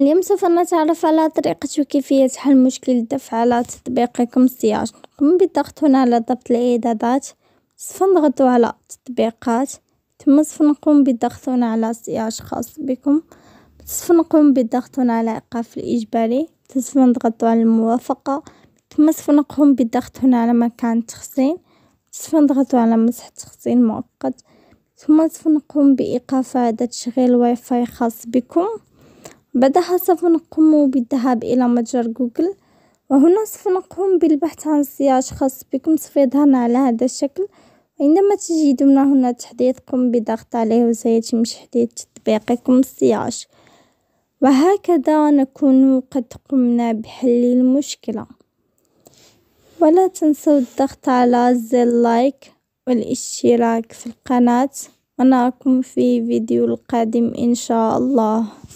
اليوم سوف نتعرف على طريقة وكيفية حل مشكل الدفع على تطبيقكم سياج نقوم بالضغط هنا على ضبط الإعدادات سوف نضغط على تطبيقات ثم سوف نقوم بالضغط هنا على سياج خاص بكم سوف نقوم بالضغط هنا على إيقاف الإجباري سوف نضغط على الموافقة ثم سوف نقوم بالضغط هنا على مكان التخزين سوف نضغط على مسح تخزين مؤقت ثم سوف نقوم بإيقاف إعادة تشغيل واي فاي خاص بكم بعدها سوف نقوم بالذهاب الى متجر جوجل وهنا سوف نقوم بالبحث عن سياج خاص بكم سوف يظهرنا على هذا الشكل عندما تجدون هنا تحديثكم بضغط عليه وسيتم تحديث تطبيقكم السياج وهكذا نكون قد قمنا بحل المشكلة ولا تنسوا الضغط على زر لايك والاشتراك في القناة ونراكم في فيديو القادم ان شاء الله